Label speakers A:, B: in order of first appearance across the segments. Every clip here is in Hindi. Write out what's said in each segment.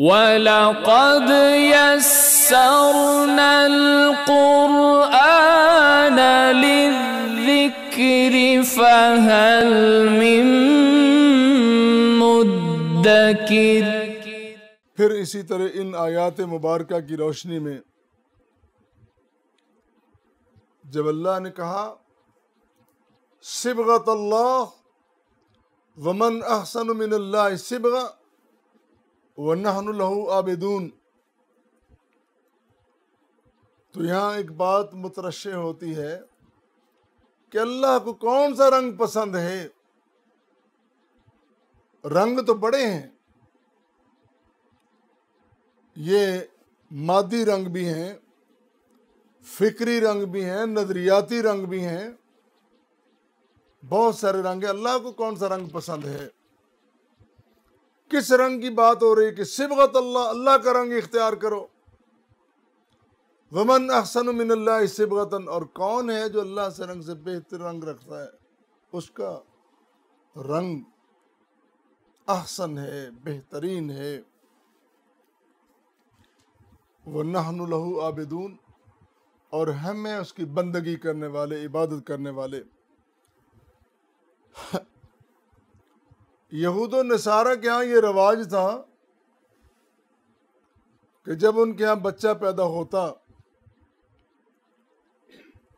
A: ولقد يسرنا القرآن للذكر فهل من مدكر پھر اسی طرح ان آیات مبارکہ کی روشنی میں جب اللہ نے کہا سبغت اللہ ومن احسن من اللہ سبغت वन्ना लहू आबेदून तो यहाँ एक बात मुतरश होती है कि अल्लाह को कौन सा रंग पसंद है रंग तो बड़े हैं ये मादी रंग भी हैं फिक्री रंग भी हैं नजरियाती रंग भी हैं बहुत सारे रंग हैं अल्लाह को कौन सा रंग पसंद है किस रंग की बात हो रही कि सिबगत अल्लाह अल्लाह का रंग इख्तियार करो वमन अहसन मिनल्ला सिबगतन और कौन है जो अल्लाह से रंग से बेहतर रंग रखता है उसका रंग अहसन है बेहतरीन है वह नहनलहू आबिदून और हमें उसकी बंदगी करने वाले इबादत करने वाले यहूद नसारा के यहाँ ये रिवाज था कि जब उनके यहाँ बच्चा पैदा होता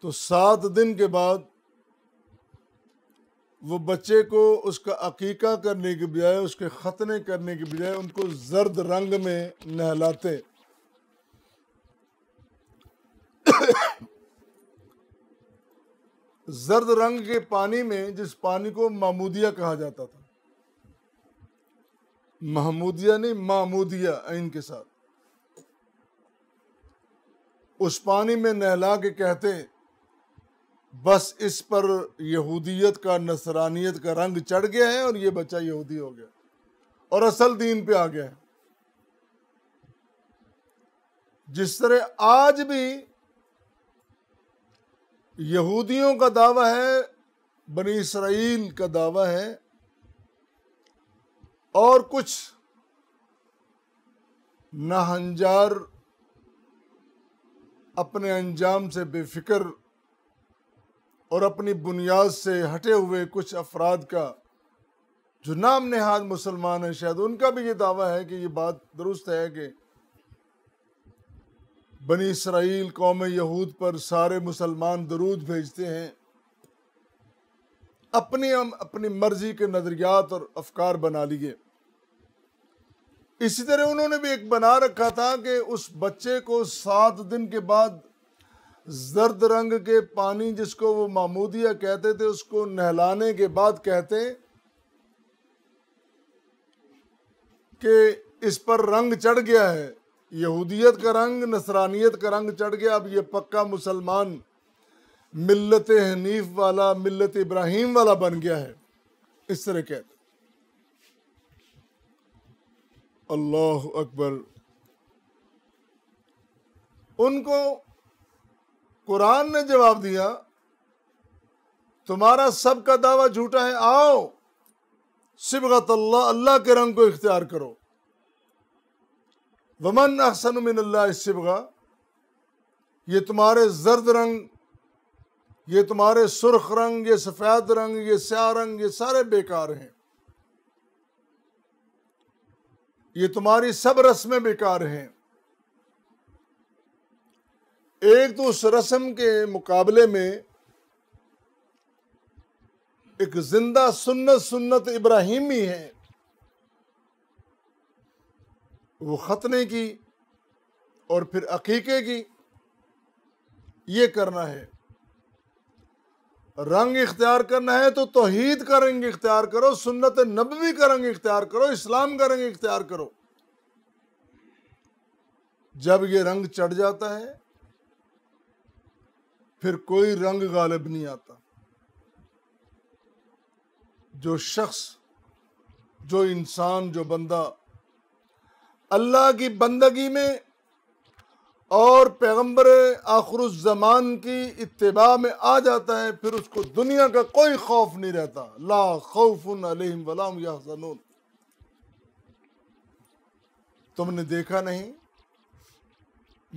A: तो सात दिन के बाद वो बच्चे को उसका अकीका करने के बजाय उसके ख़तने करने के बजाय उनको जर्द रंग में नहलाते जर्द रंग के पानी में जिस पानी को मामूदिया कहा जाता था महमूदिया नहीं मामूदिया आइन के साथ उस पानी में नहला के कहते बस इस पर यहूदियत का नसरानियत का रंग चढ़ गया है और ये बच्चा यहूदी हो गया और असल दीन पे आ गया है जिस तरह आज भी यहूदियों का दावा है बनी इसराइल का दावा है और कुछ नाहंजार अपने अंजाम से बेफिक्र और अपनी बुनियाद से हटे हुए कुछ अफराद का जो नाम नेहाद मुसलमान है शायद उनका भी ये दावा है कि ये बात दुरुस्त है कि बनी इसराइल कौम यहूद पर सारे मुसलमान दरूद भेजते हैं अपने हम अपनी मर्जी के नज़रियात और अफकार बना लिए इसी तरह उन्होंने भी एक बना रखा था कि उस बच्चे को सात दिन के बाद जर्द रंग के पानी जिसको वो मामूदिया कहते थे उसको नहलाने के बाद कहते कि इस पर रंग चढ़ गया है यहूदियत का रंग नसरानियत का रंग चढ़ गया अब ये पक्का मुसलमान मिलत हनीफ वाला मिलत इब्राहिम वाला बन गया है इस तरह कहते अल्लाह अकबर उनको कुरान ने जवाब दिया तुम्हारा सब का दावा झूठा है आओ सिबगत अल्लाह अल्लाह के रंग को इख्तियार करो वमन अहसन मिन सिबगा ये तुम्हारे जर्द रंग ये तुम्हारे सुर्ख रंग ये सफ़ेद रंग ये स्या रंग ये सारे बेकार हैं ये तुम्हारी सब रस्में बेकार हैं एक तो उस रस्म के मुकाबले में एक जिंदा सुन्नत सुन्नत इब्राहिमी है वो ख़तने की और फिर अकीके की ये करना है रंग इख्तियार करना है तो तोहीद का रंग इख्तियार करो सुन्नत नबवी का रंग इख्तियार करो इस्लाम का रंग इख्तियार करो जब ये रंग चढ़ जाता है फिर कोई रंग गालिब नहीं आता जो शख्स जो इंसान जो बंदा अल्लाह की बंदगी में और पैगम्बर जमान की इतबा में आ जाता है फिर उसको दुनिया का कोई खौफ नहीं रहता ला खौफ अलहम वलाम तुमने देखा नहीं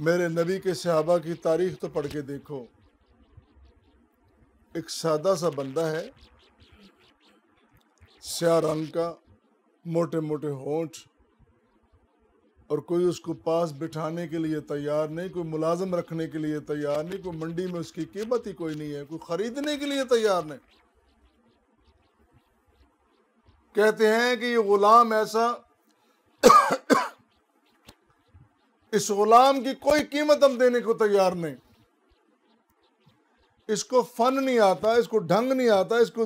A: मेरे नबी के सहाबा की तारीख तो पढ़ के देखो एक सादा सा बंदा है स्या रंग का मोटे मोटे होठ और कोई उसको पास बिठाने के लिए तैयार नहीं कोई मुलाजम रखने के लिए तैयार नहीं कोई मंडी में उसकी कीमत ही कोई नहीं है कोई खरीदने के लिए तैयार नहीं कहते हैं कि ये गुलाम ऐसा इस गुलाम की कोई कीमत हम देने को तैयार नहीं इसको फन नहीं आता इसको ढंग नहीं आता इसको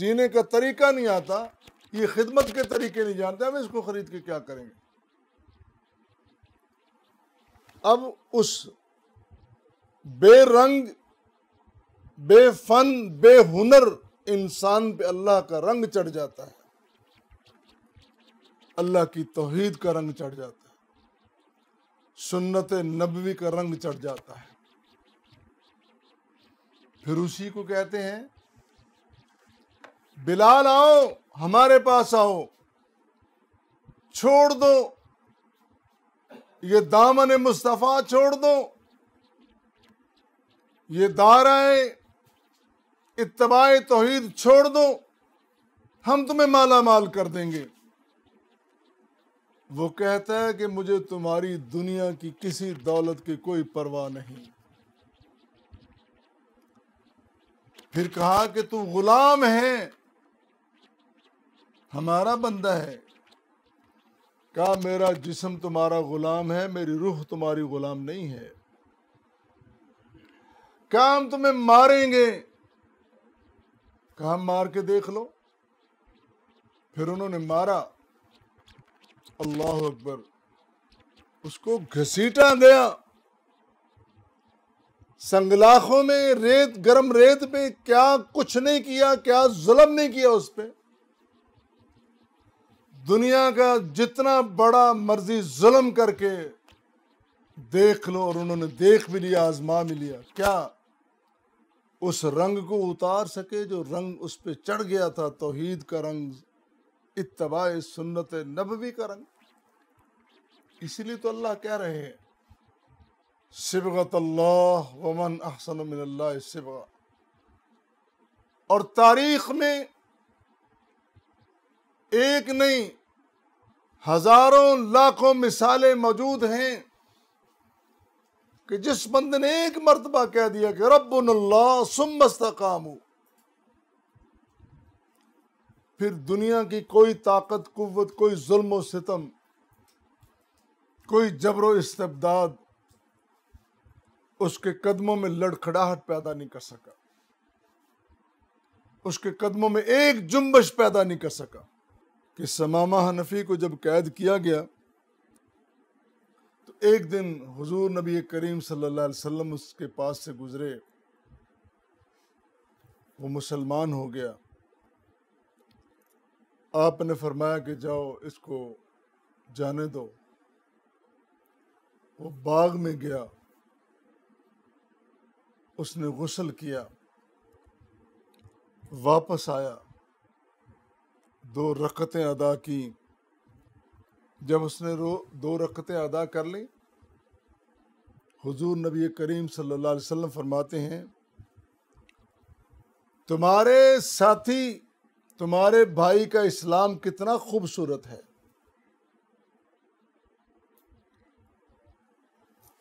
A: जीने का तरीका नहीं आता ये खिदमत के तरीके नहीं जानते हम इसको खरीद के क्या करेंगे अब उस बेरंग बेफन बेहुनर इंसान पे अल्लाह का रंग चढ़ जाता है अल्लाह की तोहीद का रंग चढ़ जाता है सुन्नत नबवी का रंग चढ़ जाता है फिर उसी को कहते हैं बिलाल आओ हमारे पास आओ छोड़ दो ये दामन मुस्तफ़ा छोड़ दो ये दाराए इतबाए तोहीद छोड़ दो हम तुम्हें माला माल कर देंगे वो कहता है कि मुझे तुम्हारी दुनिया की किसी दौलत की कोई परवाह नहीं फिर कहा कि तू गुलाम है हमारा बंदा है कहा मेरा जिसम तुम्हारा गुलाम है मेरी रूह तुम्हारी गुलाम नहीं है क्या हम तुम्हें मारेंगे कहा मार के देख लो फिर उन्होंने मारा अल्लाह अकबर उसको घसीटा गया संगलाखों में रेत गरम रेत पे क्या कुछ नहीं किया क्या जुलम नहीं किया उस पर दुनिया का जितना बड़ा मर्जी जुल्म करके देख लो और उन्होंने देख भी लिया आजमा भी लिया क्या उस रंग को उतार सके जो रंग उस पर चढ़ गया था तोहीद का रंग इतबा सुन्नत नबवी का रंग इसीलिए तो अल्लाह कह रहे हैं सिबगत वमन अहसन मिनल्ला और तारीख में एक नहीं हजारों लाखों मिसालें मौजूद हैं कि जिस बंदे ने एक मरतबा कह दिया कि रब्ला सुमस्तकाम फिर दुनिया की कोई ताकत कुत कोई जुल्म सितम कोई जबर इस्तबदाद उसके कदमों में लड़खड़ाहट पैदा नहीं कर सका उसके कदमों में एक जुम्बश पैदा नहीं कर सका कि समामा हनफी को जब कैद किया गया तो एक दिन हुजूर नबी करीम सल्लल्लाहु अलैहि वसल्लम उसके पास से गुजरे वो मुसलमान हो गया आपने फरमाया कि जाओ इसको जाने दो वो बाग में गया उसने गसल किया वापस आया दो रकतें अदा की जब उसने रो दो रकतें अदा कर ली हुजूर नबी करीम सल्लल्लाहु अलैहि वसल्लम फरमाते हैं तुम्हारे साथी तुम्हारे भाई का इस्लाम कितना खूबसूरत है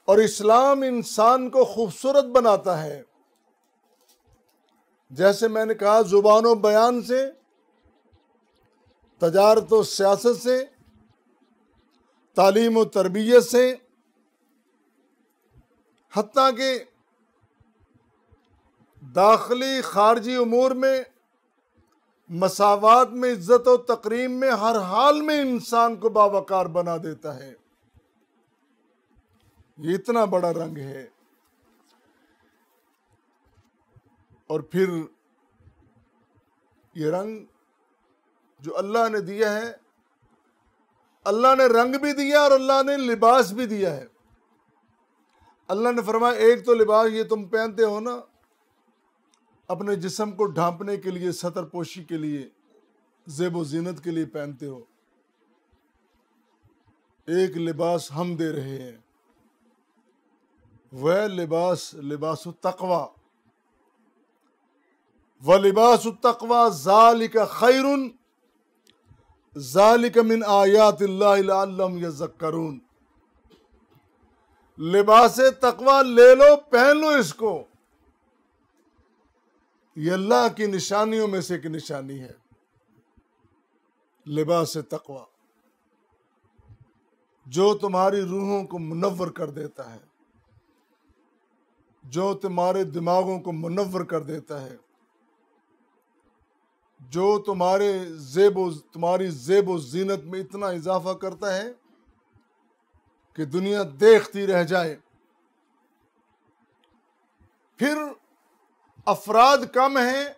A: और इस्लाम इंसान को खूबसूरत बनाता है जैसे मैंने कहा जुबान बयान से तजारत तो व सियासत से तालीम व तरबियत से हती के दाखिली खारजी अमूर में मसावत में इज़्ज़त और तकरीम में हर हाल में इंसान को बावकार बना देता है ये इतना बड़ा रंग है और फिर ये रंग जो अल्लाह ने दिया है अल्लाह ने रंग भी दिया और अल्लाह ने लिबास भी दिया है अल्लाह ने फरमाया एक तो लिबास ये तुम पहनते हो ना अपने जिसम को ढांपने के लिए सतर पोशी के लिए जेब जीनत के लिए पहनते हो एक लिबास हम दे रहे हैं वह लिबास लिबास तकवा व लिबास तकवा जाल का खैरुन ज़ालिकमिन आयातम यज़क्करून लिबास तकवा ले लो पहन लो इसको ये अल्लाह की निशानियों में से एक निशानी है लिबास तकवा जो तुम्हारी रूहों को मुनवर कर देता है जो तुम्हारे दिमागों को मुनवर कर देता है जो तुम्हारे जेबो तुम्हारी जेबो जीनत में इतना इजाफा करता है कि दुनिया देखती रह जाए फिर अफराद कम हैं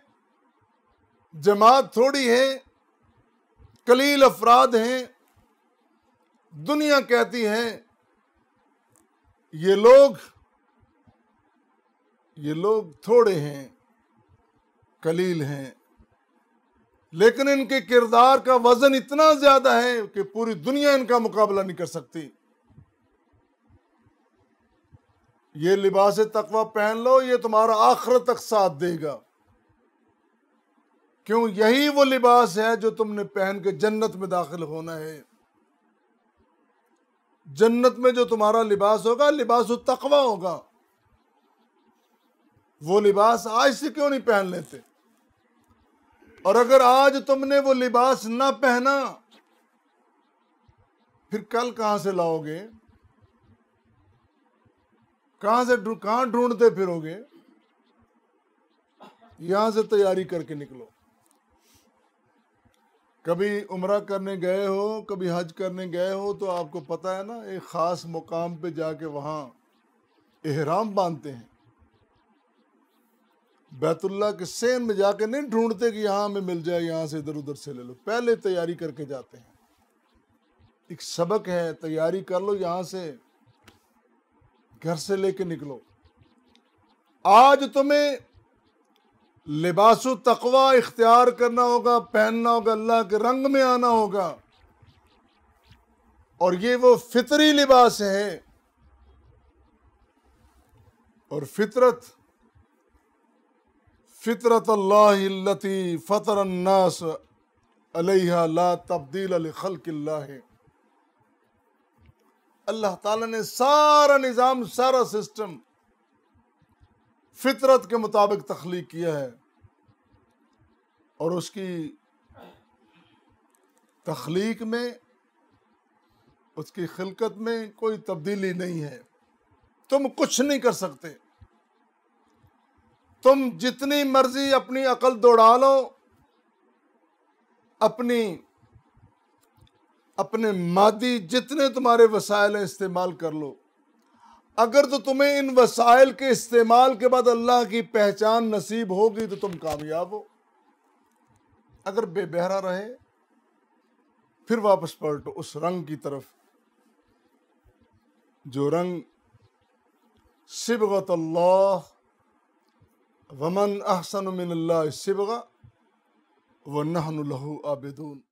A: जमात थोड़ी है कलील अफराद हैं दुनिया कहती है ये लोग ये लोग थोड़े हैं कलील हैं लेकिन इनके किरदार का वजन इतना ज्यादा है कि पूरी दुनिया इनका मुकाबला नहीं कर सकती ये लिबास तकवा पहन लो ये तुम्हारा आखिर तक साथ देगा क्यों यही वो लिबास है जो तुमने पहन के जन्नत में दाखिल होना है जन्नत में जो तुम्हारा लिबास होगा लिबास तकवा होगा वो लिबास आज से क्यों नहीं पहन लेते और अगर आज तुमने वो लिबास ना पहना फिर कल कहां से लाओगे कहां से कहां ढूंढते फिरोगे यहां से तैयारी करके निकलो कभी उम्र करने गए हो कभी हज करने गए हो तो आपको पता है ना एक ख़ास मुकाम पे जाके वहां एहराम बांधते हैं बैतुल्ला के सेन में जाके नहीं ढूंढते कि यहां हमें मिल जाए यहां से इधर उधर से ले लो पहले तैयारी करके जाते हैं एक सबक है तैयारी कर लो यहां से घर से लेके निकलो आज तुम्हें लिबासु तकवा इख्तियार करना होगा पहनना होगा अल्लाह के रंग में आना होगा और ये वो फितरी लिबास है और फितरत फ़ितरत अल्लाती फ़तर अन्नास ला तब्दील खल्किल्ला अल्लाह ताला ने सारा निज़ाम सारा सिस्टम फितरत के मुताबिक तख्लीक किया है और उसकी तख्लीक में उसकी खिलकत में कोई तब्दीली नहीं है तुम कुछ नहीं कर सकते तुम जितनी मर्जी अपनी अकल दौड़ा लो अपनी अपने मादी जितने तुम्हारे वसायल हैं इस्तेमाल कर लो अगर तो तुम्हें इन वसायल के इस्तेमाल के बाद अल्लाह की पहचान नसीब होगी तो तुम कामयाब हो अगर बेबहरा रहे फिर वापस पलटो उस रंग की तरफ जो रंग सिबगत अल्लाह ومن أحسن من الله صبغة ونحن له عابدون